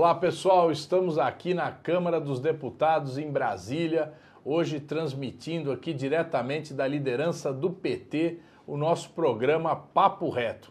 Olá pessoal, estamos aqui na Câmara dos Deputados em Brasília, hoje transmitindo aqui diretamente da liderança do PT o nosso programa Papo Reto.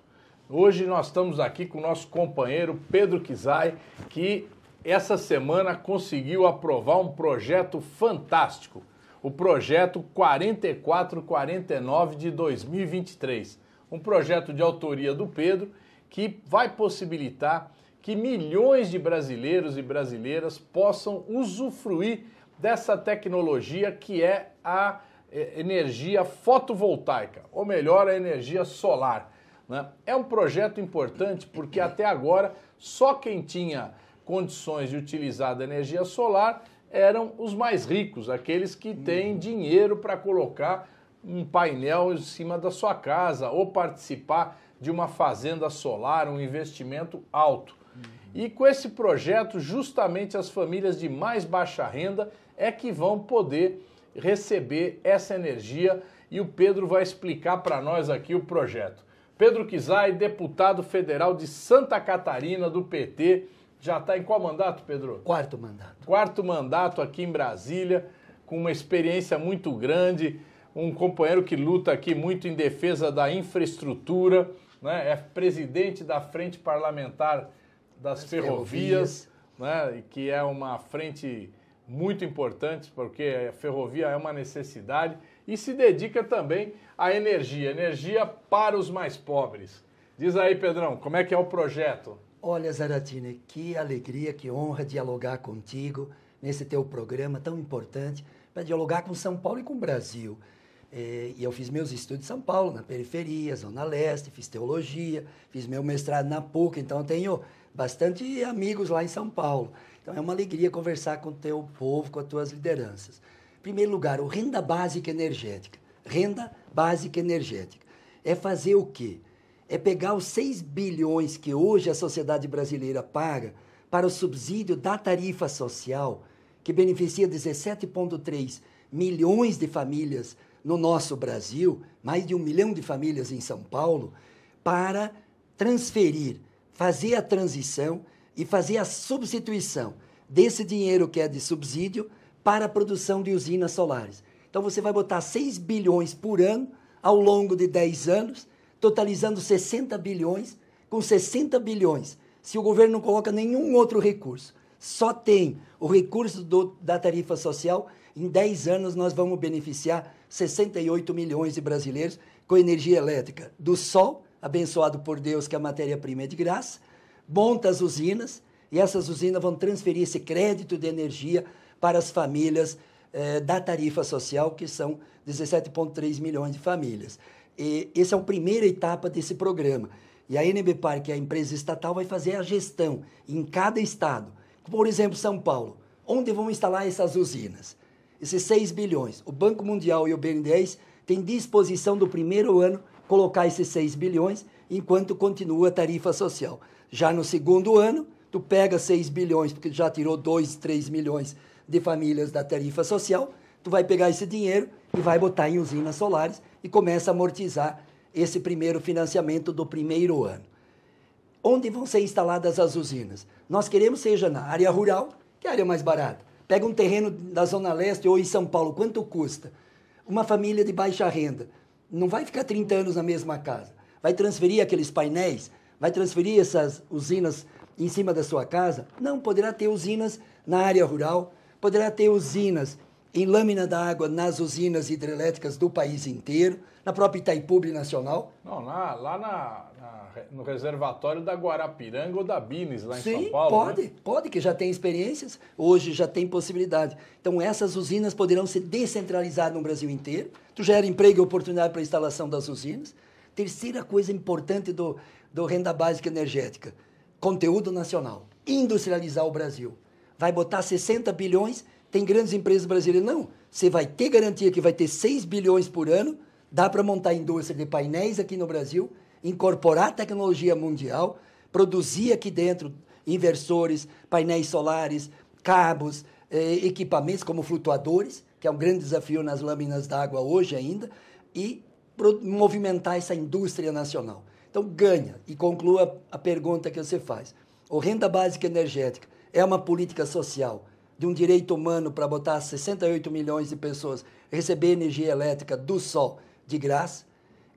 Hoje nós estamos aqui com o nosso companheiro Pedro Kizai, que essa semana conseguiu aprovar um projeto fantástico, o projeto 4449 de 2023, um projeto de autoria do Pedro que vai possibilitar que milhões de brasileiros e brasileiras possam usufruir dessa tecnologia que é a eh, energia fotovoltaica, ou melhor, a energia solar. Né? É um projeto importante porque até agora só quem tinha condições de utilizar da energia solar eram os mais ricos, aqueles que têm uhum. dinheiro para colocar um painel em cima da sua casa ou participar de uma fazenda solar, um investimento alto. E com esse projeto, justamente as famílias de mais baixa renda é que vão poder receber essa energia e o Pedro vai explicar para nós aqui o projeto. Pedro Kizai, deputado federal de Santa Catarina do PT, já está em qual mandato, Pedro? Quarto mandato. Quarto mandato aqui em Brasília, com uma experiência muito grande, um companheiro que luta aqui muito em defesa da infraestrutura, né? é presidente da Frente Parlamentar das ferrovias, ferrovias, né? que é uma frente muito importante, porque a ferrovia é uma necessidade, e se dedica também à energia, energia para os mais pobres. Diz aí, Pedrão, como é que é o projeto? Olha, Zaratini, que alegria, que honra dialogar contigo nesse teu programa tão importante para dialogar com São Paulo e com o Brasil. É, e eu fiz meus estudos em São Paulo, na periferia, Zona Leste, fiz teologia, fiz meu mestrado na PUC, então tenho bastante amigos lá em São Paulo. Então é uma alegria conversar com o teu povo, com as tuas lideranças. Em primeiro lugar, o renda básica energética. Renda básica energética. É fazer o quê? É pegar os 6 bilhões que hoje a sociedade brasileira paga para o subsídio da tarifa social, que beneficia 17,3 milhões de famílias no nosso Brasil, mais de um milhão de famílias em São Paulo, para transferir fazer a transição e fazer a substituição desse dinheiro que é de subsídio para a produção de usinas solares. Então você vai botar 6 bilhões por ano ao longo de 10 anos, totalizando 60 bilhões. Com 60 bilhões, se o governo não coloca nenhum outro recurso, só tem o recurso do, da tarifa social, em 10 anos nós vamos beneficiar 68 milhões de brasileiros com energia elétrica do sol abençoado por Deus que a matéria-prima é de graça, monta as usinas e essas usinas vão transferir esse crédito de energia para as famílias eh, da tarifa social, que são 17,3 milhões de famílias. E essa é a primeira etapa desse programa. E a NB que é a empresa estatal, vai fazer a gestão em cada estado. Por exemplo, São Paulo. Onde vão instalar essas usinas? Esses 6 bilhões. O Banco Mundial e o BNDES têm disposição do primeiro ano colocar esses 6 bilhões enquanto continua a tarifa social. Já no segundo ano, tu pega 6 bilhões, porque já tirou 2, 3 milhões de famílias da tarifa social, tu vai pegar esse dinheiro e vai botar em usinas solares e começa a amortizar esse primeiro financiamento do primeiro ano. Onde vão ser instaladas as usinas? Nós queremos seja na área rural, que é a área mais barata. Pega um terreno da Zona Leste ou em São Paulo, quanto custa? Uma família de baixa renda não vai ficar 30 anos na mesma casa. Vai transferir aqueles painéis, vai transferir essas usinas em cima da sua casa? Não, poderá ter usinas na área rural, poderá ter usinas em lâmina d'água nas usinas hidrelétricas do país inteiro, na própria Itaipu Nacional. Não, lá, lá na, na, no reservatório da Guarapiranga ou da Bines, lá em Sim, São Paulo. Né? Pode, né? pode, que já tem experiências, hoje já tem possibilidade. Então essas usinas poderão ser descentralizadas no Brasil inteiro. Tu gera emprego e oportunidade para a instalação das usinas. Terceira coisa importante do, do renda básica energética: conteúdo nacional. Industrializar o Brasil. Vai botar 60 bilhões tem grandes empresas brasileiras. Não, você vai ter garantia que vai ter 6 bilhões por ano Dá para montar indústria de painéis aqui no Brasil, incorporar tecnologia mundial, produzir aqui dentro inversores, painéis solares, cabos, eh, equipamentos como flutuadores, que é um grande desafio nas lâminas d'água hoje ainda, e movimentar essa indústria nacional. Então, ganha. E conclua a pergunta que você faz. O renda básica energética é uma política social de um direito humano para botar 68 milhões de pessoas receber energia elétrica do sol de graça,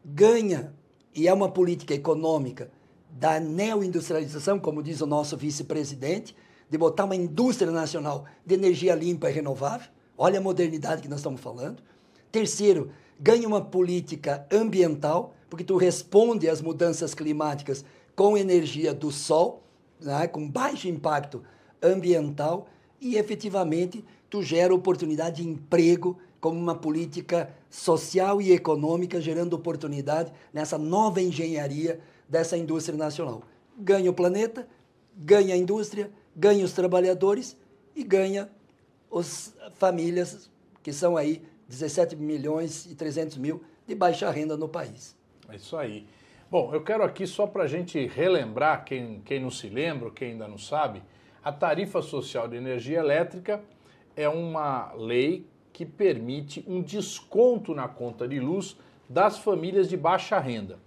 ganha, e é uma política econômica da neoindustrialização, como diz o nosso vice-presidente, de botar uma indústria nacional de energia limpa e renovável. Olha a modernidade que nós estamos falando. Terceiro, ganha uma política ambiental, porque tu responde às mudanças climáticas com energia do sol, né, com baixo impacto ambiental, e efetivamente tu gera oportunidade de emprego como uma política social e econômica, gerando oportunidade nessa nova engenharia dessa indústria nacional. Ganha o planeta, ganha a indústria, ganha os trabalhadores e ganha as famílias, que são aí 17 milhões e 300 mil de baixa renda no país. É isso aí. Bom, eu quero aqui só para a gente relembrar, quem, quem não se lembra, quem ainda não sabe, a tarifa social de energia elétrica é uma lei que permite um desconto na conta de luz das famílias de baixa renda.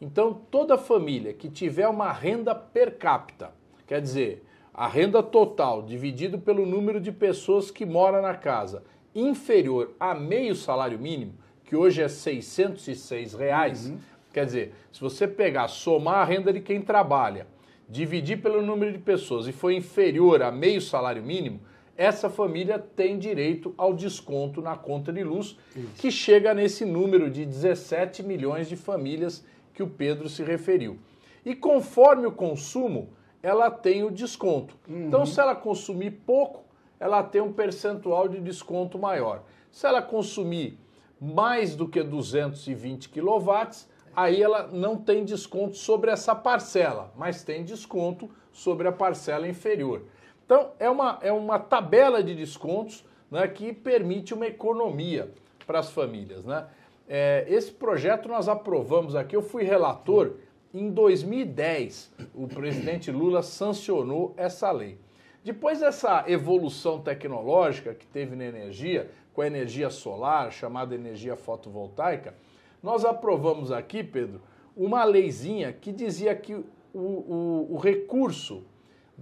Então, toda família que tiver uma renda per capita, quer dizer, a renda total dividido pelo número de pessoas que mora na casa, inferior a meio salário mínimo, que hoje é 606 reais, uhum. quer dizer, se você pegar, somar a renda de quem trabalha, dividir pelo número de pessoas e for inferior a meio salário mínimo, essa família tem direito ao desconto na conta de luz, Isso. que chega nesse número de 17 milhões de famílias que o Pedro se referiu. E conforme o consumo, ela tem o desconto. Então, uhum. Então, se ela consumir pouco, ela tem um percentual de desconto maior. Se ela consumir mais do que 220 quilowatts, aí ela não tem desconto sobre essa parcela, mas tem desconto sobre a parcela inferior. Então, é uma, é uma tabela de descontos né, que permite uma economia para as famílias. Né? É, esse projeto nós aprovamos aqui, eu fui relator em 2010. O presidente Lula sancionou essa lei. Depois dessa evolução tecnológica que teve na energia, com a energia solar, chamada energia fotovoltaica, nós aprovamos aqui, Pedro, uma leizinha que dizia que o, o, o recurso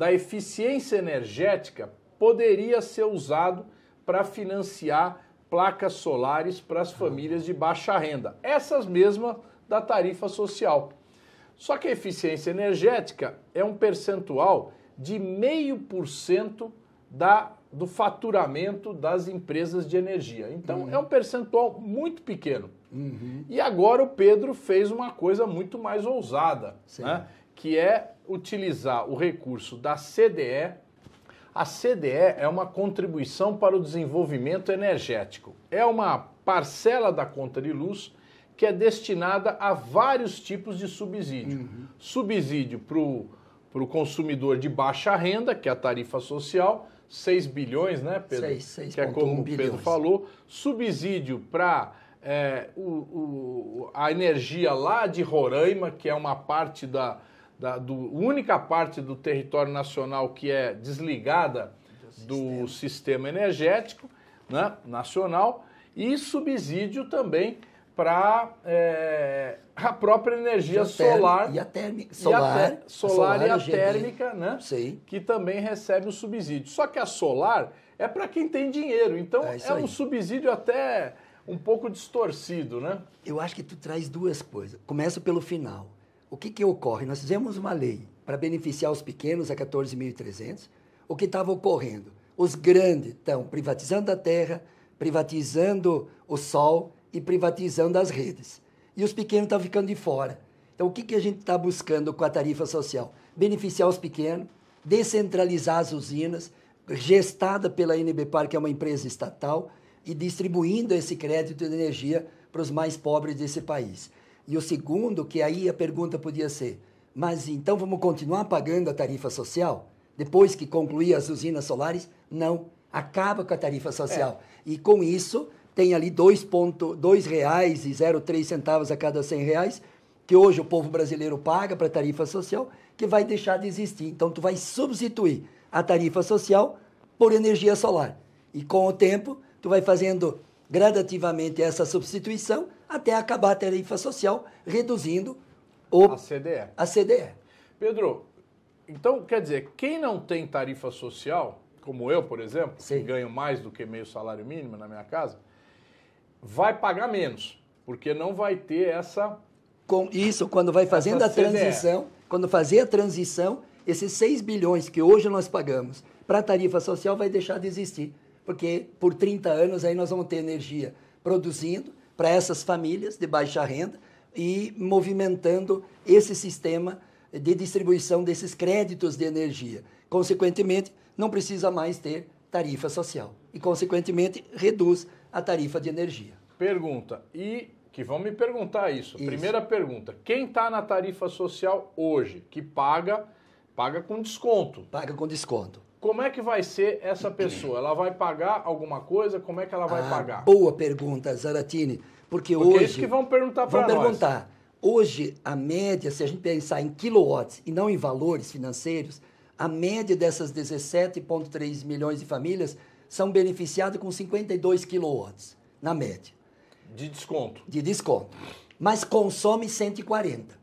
da eficiência energética poderia ser usado para financiar placas solares para as famílias de baixa renda, essas mesmas da tarifa social. Só que a eficiência energética é um percentual de meio por cento da do faturamento das empresas de energia. Então uhum. é um percentual muito pequeno. Uhum. E agora o Pedro fez uma coisa muito mais ousada. Né? que é utilizar o recurso da CDE. A CDE é uma contribuição para o desenvolvimento energético. É uma parcela da conta de luz que é destinada a vários tipos de subsídio. Uhum. Subsídio para o consumidor de baixa renda, que é a tarifa social, 6 bilhões, né, Pedro? 6, 6. Que é como o Pedro falou. Subsídio para é, a energia lá de Roraima, que é uma parte da, da do, única parte do território nacional que é desligada do sistema, do sistema energético né, nacional e subsídio também para é, a própria energia e a solar. E a térmica. Solar, e a, solar, solar e a é térmica, né? Que também recebe o subsídio. Só que a solar é para quem tem dinheiro. Então é, é um subsídio até um pouco distorcido, né? Eu acho que tu traz duas coisas. Começa pelo final o que, que ocorre? Nós fizemos uma lei para beneficiar os pequenos a 14.300. O que estava ocorrendo? Os grandes estão privatizando a terra, privatizando o sol e privatizando as redes. E os pequenos estão ficando de fora. Então, o que, que a gente está buscando com a tarifa social? Beneficiar os pequenos, descentralizar as usinas, gestada pela NBPAR, que é uma empresa estatal, e distribuindo esse crédito de energia para os mais pobres desse país. E o segundo, que aí a pergunta podia ser: mas então vamos continuar pagando a tarifa social? Depois que concluir as usinas solares? Não. Acaba com a tarifa social. É. E com isso, tem ali R$ 2,03 a cada R$ reais que hoje o povo brasileiro paga para a tarifa social, que vai deixar de existir. Então, tu vai substituir a tarifa social por energia solar. E com o tempo, tu vai fazendo gradativamente essa substituição até acabar a tarifa social, reduzindo o, a CDE. A CDE. Pedro, então quer dizer, quem não tem tarifa social, como eu, por exemplo, Sim. que ganho mais do que meio salário mínimo na minha casa, vai pagar menos, porque não vai ter essa. Com isso, quando vai fazendo a transição, quando fazer a transição, esses 6 bilhões que hoje nós pagamos para a tarifa social vai deixar de existir porque por 30 anos aí nós vamos ter energia produzindo para essas famílias de baixa renda e movimentando esse sistema de distribuição desses créditos de energia. Consequentemente, não precisa mais ter tarifa social e, consequentemente, reduz a tarifa de energia. Pergunta, e que vão me perguntar isso. isso. Primeira pergunta, quem está na tarifa social hoje, que paga, paga com desconto? Paga com desconto. Como é que vai ser essa pessoa? Ela vai pagar alguma coisa? Como é que ela vai ah, pagar? Boa pergunta, Zaratini. Porque, porque hoje. É isso que vão perguntar para nós. Vão perguntar. Hoje, a média, se a gente pensar em quilowatts e não em valores financeiros, a média dessas 17,3 milhões de famílias são beneficiadas com 52 quilowatts, na média. De desconto. De desconto. Mas consome 140.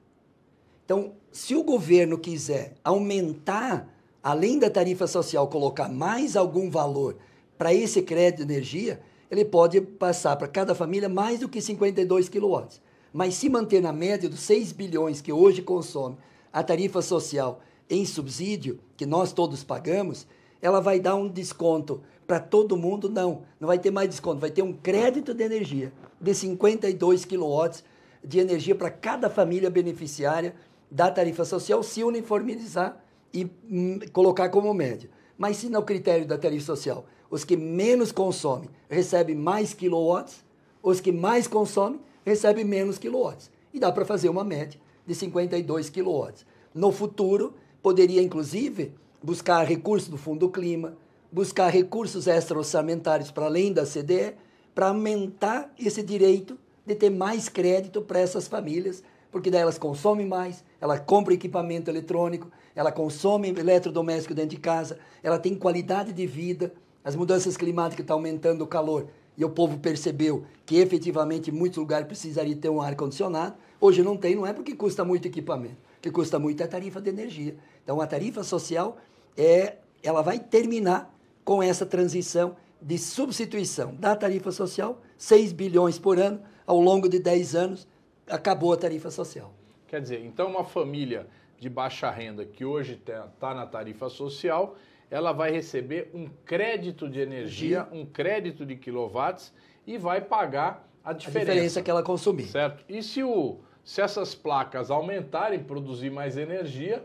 Então, se o governo quiser aumentar além da tarifa social colocar mais algum valor para esse crédito de energia, ele pode passar para cada família mais do que 52 quilowatts. Mas se manter na média dos 6 bilhões que hoje consome a tarifa social em subsídio, que nós todos pagamos, ela vai dar um desconto para todo mundo? Não, não vai ter mais desconto, vai ter um crédito de energia de 52 quilowatts de energia para cada família beneficiária da tarifa social se uniformizar e hum, colocar como média. Mas se no critério da tarifa social, os que menos consomem recebem mais quilowatts, os que mais consomem recebem menos quilowatts. E dá para fazer uma média de 52 quilowatts. No futuro, poderia inclusive buscar recursos do Fundo do Clima, buscar recursos extra-orçamentários para além da CDE, para aumentar esse direito de ter mais crédito para essas famílias porque daí elas consomem mais, ela compra equipamento eletrônico, ela consome eletrodoméstico dentro de casa, ela tem qualidade de vida, as mudanças climáticas estão aumentando o calor e o povo percebeu que efetivamente muitos lugares precisaria ter um ar-condicionado. Hoje não tem, não é porque custa muito equipamento, que custa muito é a tarifa de energia. Então a tarifa social é, ela vai terminar com essa transição de substituição da tarifa social, 6 bilhões por ano, ao longo de 10 anos, acabou a tarifa social. Quer dizer, então uma família de baixa renda que hoje está na tarifa social, ela vai receber um crédito de energia, um crédito de quilowatts e vai pagar a diferença, a diferença que ela consumir. Certo? E se, o, se essas placas aumentarem, produzir mais energia,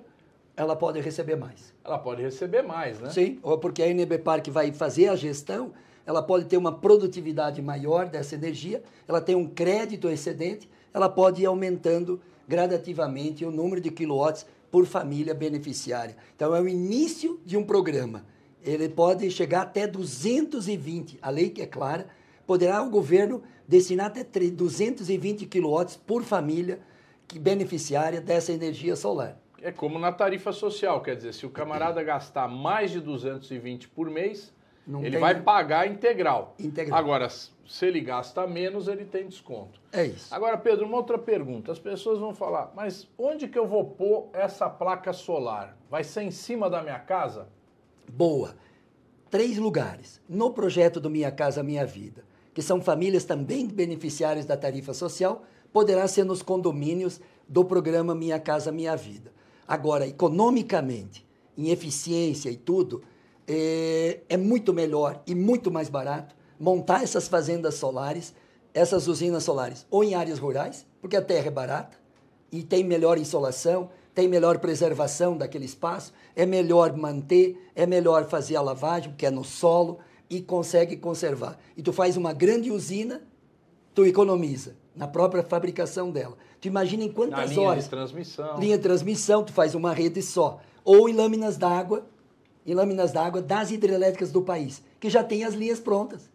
ela pode receber mais. Ela pode receber mais, né? Sim, porque a NB Parque vai fazer a gestão, ela pode ter uma produtividade maior dessa energia, ela tem um crédito excedente ela pode ir aumentando gradativamente o número de quilowatts por família beneficiária. Então, é o início de um programa. Ele pode chegar até 220. A lei que é clara, poderá o governo destinar até 220 quilowatts por família que beneficiária dessa energia solar. É como na tarifa social, quer dizer, se o camarada gastar mais de 220 por mês, não ele tem... vai pagar integral. integral. Agora, se ele gasta menos, ele tem desconto. É isso. Agora, Pedro, uma outra pergunta. As pessoas vão falar, mas onde que eu vou pôr essa placa solar? Vai ser em cima da minha casa? Boa. Três lugares. No projeto do Minha Casa Minha Vida, que são famílias também beneficiárias da tarifa social, poderá ser nos condomínios do programa Minha Casa Minha Vida. Agora, economicamente, em eficiência e tudo, é, é muito melhor e muito mais barato montar essas fazendas solares, essas usinas solares, ou em áreas rurais, porque a terra é barata e tem melhor insolação, tem melhor preservação daquele espaço, é melhor manter, é melhor fazer a lavagem, porque é no solo e consegue conservar. E tu faz uma grande usina, tu economiza na própria fabricação dela. Tu imagina em quantas na linha horas. Linha de transmissão. Linha de transmissão, tu faz uma rede só. Ou em lâminas d'água, em lâminas d'água das hidrelétricas do país, que já tem as linhas prontas,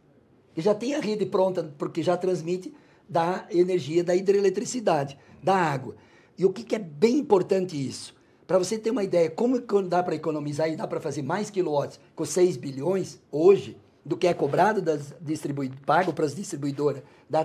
que já tem a rede pronta, porque já transmite da energia da hidroeletricidade, da água. E o que, que é bem importante isso? Para você ter uma ideia, como dá para economizar e dá para fazer mais quilowatts com 6 bilhões hoje, do que é cobrado das distribuid... pago para as distribuidoras da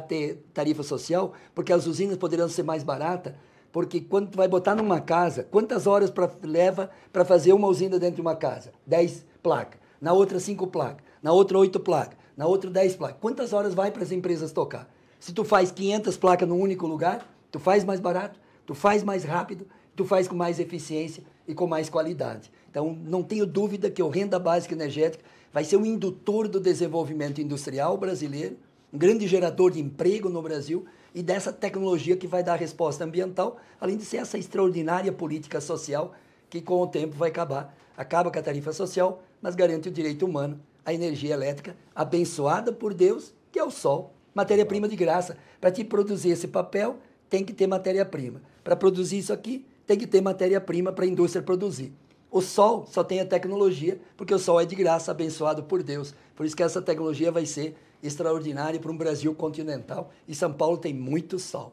tarifa social, porque as usinas poderão ser mais baratas, porque quando tu vai botar numa casa, quantas horas pra, leva para fazer uma usina dentro de uma casa? 10 placas. Na outra, 5 placas. Na outra, 8 placas. Na outra, 10 placas. Quantas horas vai para as empresas tocar? Se tu faz 500 placas num único lugar, tu faz mais barato, tu faz mais rápido, tu faz com mais eficiência e com mais qualidade. Então, não tenho dúvida que o renda básica energética vai ser um indutor do desenvolvimento industrial brasileiro, um grande gerador de emprego no Brasil, e dessa tecnologia que vai dar a resposta ambiental, além de ser essa extraordinária política social que com o tempo vai acabar. Acaba com a tarifa social, mas garante o direito humano à energia elétrica abençoada por Deus, que é o sol, matéria-prima de graça. Para te produzir esse papel, tem que ter matéria-prima. Para produzir isso aqui, tem que ter matéria-prima para a indústria produzir. O sol só tem a tecnologia, porque o sol é de graça, abençoado por Deus. Por isso que essa tecnologia vai ser extraordinária para um Brasil continental. E São Paulo tem muito sol.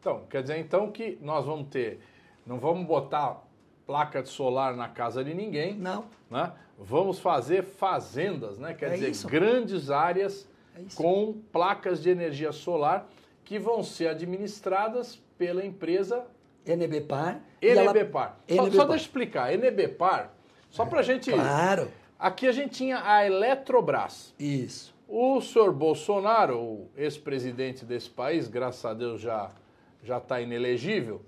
Então, quer dizer então que nós vamos ter, não vamos botar placa de solar na casa de ninguém. Não. Né? Vamos fazer fazendas, né? Quer é dizer, isso. grandes áreas é com placas de energia solar que vão ser administradas pela empresa NBPAR. NBPAR. Ela... Só, só deixa eu explicar. NBPAR, só para a é, gente. Claro. Aqui a gente tinha a Eletrobras. Isso. O senhor Bolsonaro, o ex-presidente desse país, graças a Deus já já está inelegível,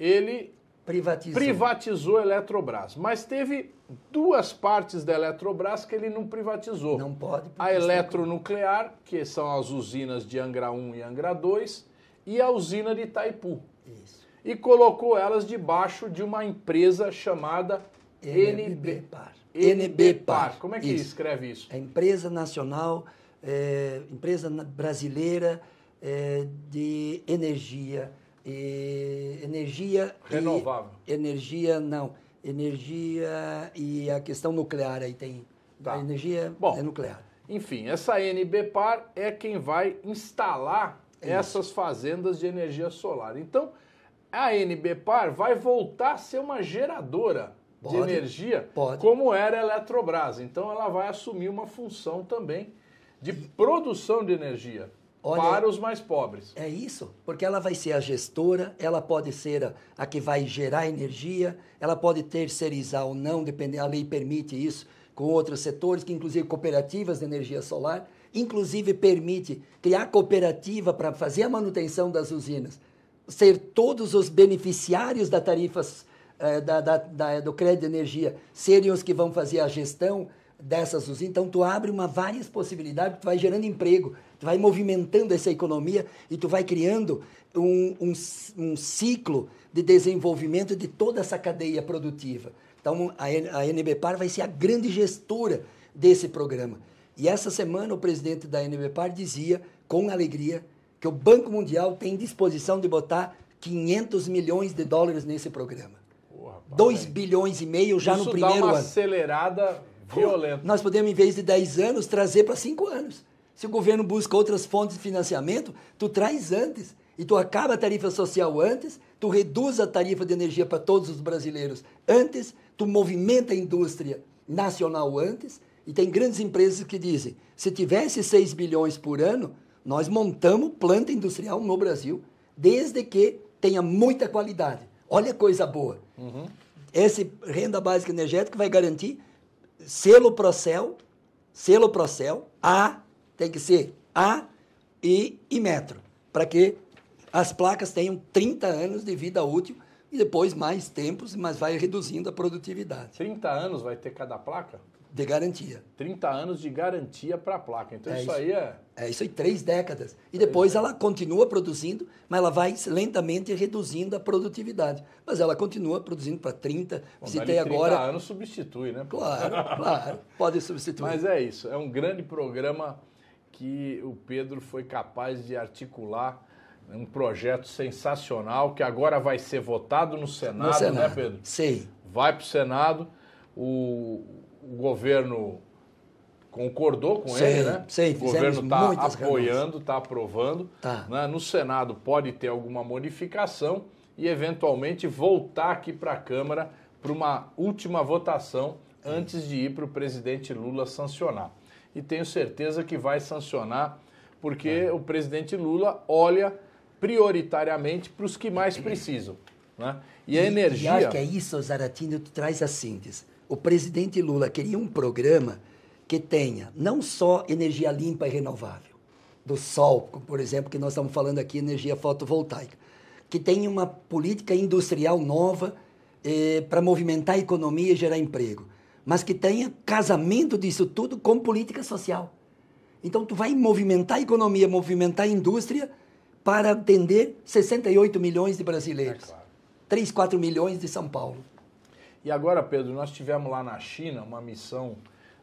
ele privatizou. privatizou a Eletrobras. Mas teve duas partes da Eletrobras que ele não privatizou. Não pode. A é eletronuclear, que são as usinas de Angra 1 e Angra 2, e a usina de Itaipu. Isso. E colocou elas debaixo de uma empresa chamada NB, NB Par. NBPAR. Como é que isso. escreve isso? É Empresa Nacional, é, Empresa Brasileira é, de Energia. E, energia. Renovável. E, energia, não. Energia e a questão nuclear aí tem. Tá. A energia é Bom, é nuclear. Enfim, essa NBPAR é quem vai instalar é essas fazendas de energia solar. Então, a NBPAR vai voltar a ser uma geradora pode, de energia, pode. como era a Eletrobras. Então ela vai assumir uma função também de produção de energia. Olha, para os mais pobres. É isso, porque ela vai ser a gestora, ela pode ser a, a que vai gerar energia, ela pode terceirizar ou não, dependendo, a lei permite isso, com outros setores, que inclusive cooperativas de energia solar, inclusive permite criar cooperativa para fazer a manutenção das usinas, ser todos os beneficiários da tarifas eh, da, da, da, do crédito de energia serem os que vão fazer a gestão dessas usinas, então tu abre uma várias possibilidades, tu vai gerando emprego, tu vai movimentando essa economia e tu vai criando um, um, um ciclo de desenvolvimento de toda essa cadeia produtiva. Então a, a NBPAR vai ser a grande gestora desse programa. E essa semana o presidente da NBPAR dizia, com alegria, que o Banco Mundial tem disposição de botar 500 milhões de dólares nesse programa. 2 bilhões e meio já Isso no primeiro dá uma ano. acelerada violenta. Nós podemos, em vez de 10 anos, trazer para 5 anos. Se o governo busca outras fontes de financiamento, tu traz antes. E tu acaba a tarifa social antes, tu reduz a tarifa de energia para todos os brasileiros antes, tu movimenta a indústria nacional antes. E tem grandes empresas que dizem: se tivesse 6 bilhões por ano, nós montamos planta industrial no Brasil, desde que tenha muita qualidade. Olha coisa boa. Uhum. Esse renda básica energética vai garantir selo Procel, selo Procel, A, tem que ser A e, e metro, para que as placas tenham 30 anos de vida útil e depois mais tempos, mas vai reduzindo a produtividade. 30 anos vai ter cada placa? De garantia. 30 anos de garantia para a placa. Então é isso, isso, aí é. É isso aí, três décadas. E três depois décadas. ela continua produzindo, mas ela vai lentamente reduzindo a produtividade. Mas ela continua produzindo para 30. Bom, 30 agora. anos substitui, né? Claro, claro. Pode substituir. Mas é isso. É um grande programa que o Pedro foi capaz de articular né, um projeto sensacional que agora vai ser votado no Senado, no né, Senado. né, Pedro? Sim. Vai para o Senado. O, o governo concordou com ele, né? o governo está apoiando, está aprovando. Tá. Né? No Senado pode ter alguma modificação e, eventualmente, voltar aqui para a Câmara para uma última votação antes de ir para o presidente Lula sancionar. E tenho certeza que vai sancionar, porque é. o presidente Lula olha prioritariamente para os que mais precisam. Né? E, a energia. E acho que é isso, Zaratino, tu traz a síntese o presidente Lula queria um programa que tenha não só energia limpa e renovável, do sol, por exemplo, que nós estamos falando aqui, energia fotovoltaica, que tenha uma política industrial nova eh, para movimentar a economia e gerar emprego, mas que tenha casamento disso tudo com política social. Então, tu vai movimentar a economia, movimentar a indústria para atender 68 milhões de brasileiros. É claro. 3, 4 milhões de São Paulo. E agora, Pedro, nós tivemos lá na China uma missão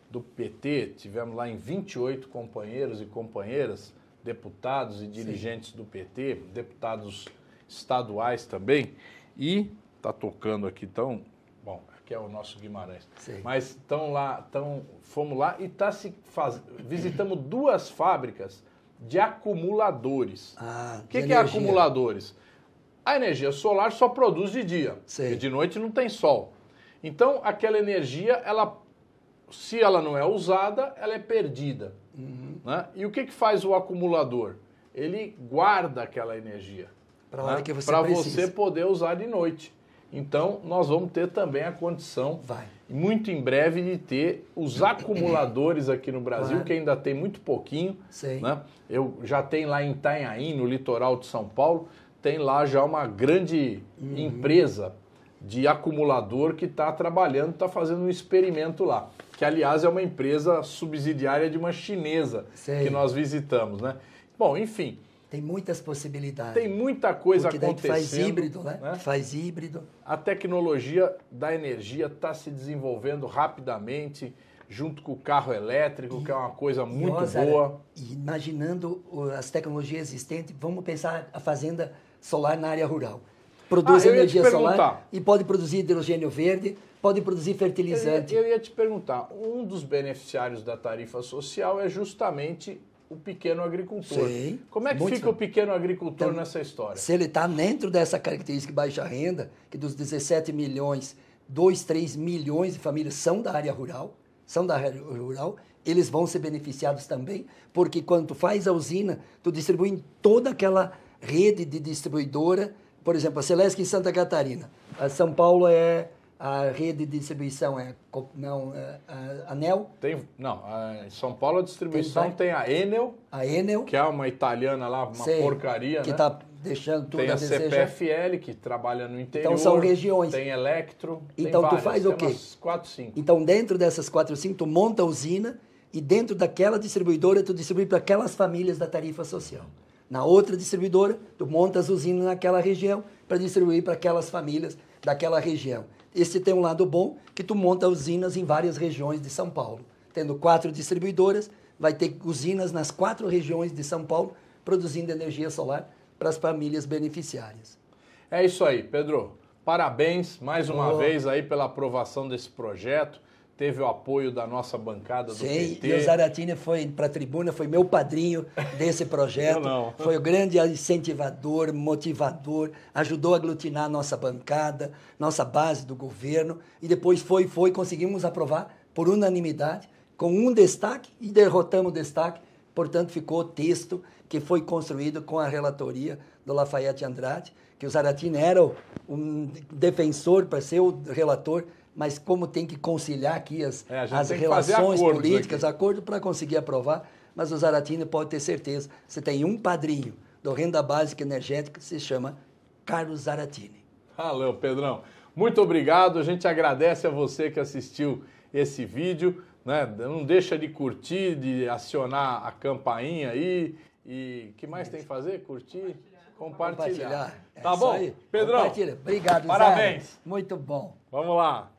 do PT, tivemos lá em 28 companheiros e companheiras, deputados e dirigentes Sim. do PT, deputados estaduais também, e tá tocando aqui então, bom, aqui é o nosso Guimarães. Sim. Mas estão lá, tão, fomos lá e tá se faz, visitamos duas fábricas de acumuladores. Ah, o que, que é acumuladores? A energia solar só produz de dia, Sim. de noite não tem sol. Então, aquela energia, ela, se ela não é usada, ela é perdida. Uhum. Né? E o que, que faz o acumulador? Ele guarda aquela energia. Para né? você, você poder usar de noite. Então, nós vamos ter também a condição, Vai. muito em breve, de ter os acumuladores aqui no Brasil, claro. que ainda tem muito pouquinho. Sei. Né? Eu já tenho lá em Itanhaém, no litoral de São Paulo, tem lá já uma grande uhum. empresa de acumulador que está trabalhando, está fazendo um experimento lá. Que, aliás, é uma empresa subsidiária de uma chinesa Sei. que nós visitamos, né? Bom, enfim. Tem muitas possibilidades. Tem muita coisa Porque acontecendo. Daí faz híbrido, né? né? Faz híbrido. A tecnologia da energia está se desenvolvendo rapidamente, junto com o carro elétrico, e, que é uma coisa muito nós, boa. Imaginando as tecnologias existentes, vamos pensar a fazenda solar na área rural produz ah, energia solar e pode produzir hidrogênio verde, pode produzir fertilizante. Eu ia, eu ia te perguntar, um dos beneficiários da tarifa social é justamente o pequeno agricultor. Sim, Como é que fica bom. o pequeno agricultor então, nessa história? Se ele está dentro dessa característica de baixa renda, que dos 17 milhões, 2, 3 milhões de famílias são da área rural, são da área rural, eles vão ser beneficiados também, porque quando tu faz a usina, tu distribui em toda aquela rede de distribuidora por exemplo, a Celesc em Santa Catarina. A São Paulo é a rede de distribuição é não é a Anel? Tem, não, em São Paulo a distribuição tem, tem, a Enel. A Enel. Que é uma italiana lá, uma sei, porcaria, que né? tá deixando tudo tem a, a CPFL que trabalha no interior. Então são regiões. Tem Electro. Então tem tu faz o quê? Quatro, cinco. Então dentro dessas quatro, cinco, tu monta a usina e dentro daquela distribuidora tu distribui para aquelas famílias da tarifa social na outra distribuidora, tu montas usinas naquela região para distribuir para aquelas famílias daquela região. Esse tem um lado bom, que tu monta usinas em várias regiões de São Paulo. Tendo quatro distribuidoras, vai ter usinas nas quatro regiões de São Paulo produzindo energia solar para as famílias beneficiárias. É isso aí, Pedro. Parabéns mais uma oh. vez aí pela aprovação desse projeto teve o apoio da nossa bancada do Sim, PT. Sim, e o Zaratini foi para a tribuna, foi meu padrinho desse projeto. não. Foi o grande incentivador, motivador, ajudou a aglutinar nossa bancada, nossa base do governo, e depois foi, foi, conseguimos aprovar por unanimidade, com um destaque, e derrotamos o destaque, portanto ficou o texto que foi construído com a relatoria do Lafayette Andrade, que o Zaratini era um defensor para ser o relator mas como tem que conciliar aqui as, é, as relações políticas, aqui. acordo para conseguir aprovar, mas o Zaratini pode ter certeza, você tem um padrinho do Renda Básica Energética, que se chama Carlos Zaratini. Valeu, Pedrão. Muito obrigado, a gente agradece a você que assistiu esse vídeo, né? não deixa de curtir, de acionar a campainha aí, e que mais tem que fazer? Curtir? Compartilhar. compartilhar. É tá é bom? Pedrão. Compartilha. Obrigado, Parabéns. Zé. Muito bom. Vamos lá.